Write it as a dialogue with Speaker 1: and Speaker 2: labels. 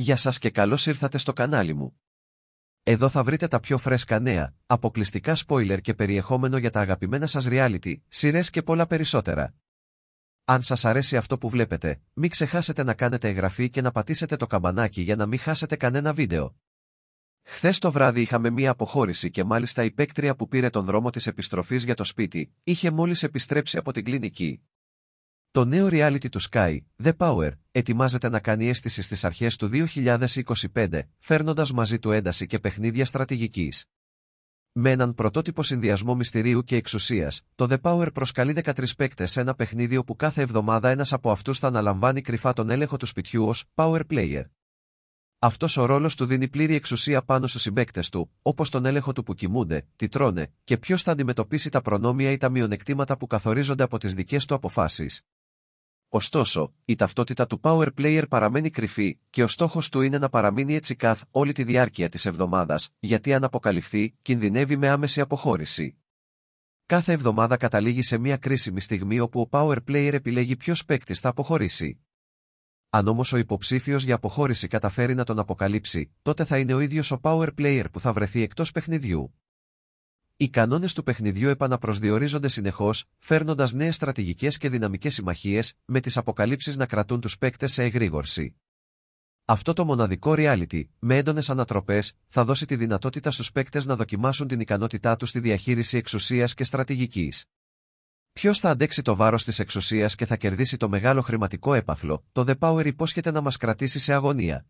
Speaker 1: Γεια σας και καλώς ήρθατε στο κανάλι μου. Εδώ θα βρείτε τα πιο φρέσκα νέα, αποκλειστικά spoiler και περιεχόμενο για τα αγαπημένα σας reality, σειρές και πολλά περισσότερα. Αν σας αρέσει αυτό που βλέπετε, μην ξεχάσετε να κάνετε εγγραφή και να πατήσετε το καμπανάκι για να μην χάσετε κανένα βίντεο. Χθες το βράδυ είχαμε μία αποχώρηση και μάλιστα η παίκτρια που πήρε τον δρόμο της επιστροφής για το σπίτι, είχε μόλις επιστρέψει από την κλινική, το νέο reality του Sky, The Power, ετοιμάζεται να κάνει αίσθηση στις αρχές του 2025, φέρνοντας μαζί του ένταση και παιχνίδια στρατηγικής. Με έναν πρωτότυπο συνδυασμό μυστηρίου και εξουσίας, το The Power προσκαλεί 13 παίκτες σε ένα παιχνίδι όπου κάθε εβδομάδα ένας από αυτούς θα αναλαμβάνει κρυφά τον έλεγχο του σπιτιού ως Power Player. Αυτός ο ρόλος του δίνει πλήρη εξουσία πάνω στους συμπαίκτες του, όπως τον έλεγχο του που κοιμούνται, τι τρώνε και ποιος θα αντιμετωπίσει τα προνόμια ή τα μειονεκτήματα που καθορίζονται από τις δικές του αποφάσεις. Ωστόσο, η ταυτότητα του Power Player παραμένει κρυφή και ο στόχος του είναι να παραμείνει έτσι καθ όλη τη διάρκεια της εβδομάδας, γιατί αν αποκαλυφθεί, κινδυνεύει με άμεση αποχώρηση. Κάθε εβδομάδα καταλήγει σε μια κρίσιμη στιγμή όπου ο Power Player επιλέγει ποιος παίκτης θα αποχωρήσει. Αν όμως ο υποψήφιος για αποχώρηση καταφέρει να τον αποκαλύψει, τότε θα είναι ο ίδιος ο Power Player που θα βρεθεί εκτός παιχνιδιού. Οι κανόνες του παιχνιδιού επαναπροσδιορίζονται συνεχώς, φέρνοντας νέες στρατηγικές και δυναμικές συμμαχίες, με τις αποκαλύψεις να κρατούν τους παίκτες σε εγρήγορση. Αυτό το μοναδικό reality, με έντονες ανατροπές, θα δώσει τη δυνατότητα στους παίκτες να δοκιμάσουν την ικανότητά τους στη διαχείριση εξουσίας και στρατηγικής. Ποιος θα αντέξει το βάρος της εξουσίας και θα κερδίσει το μεγάλο χρηματικό έπαθλο, το The Power υπόσχεται να μας κρατήσει σε αγωνία.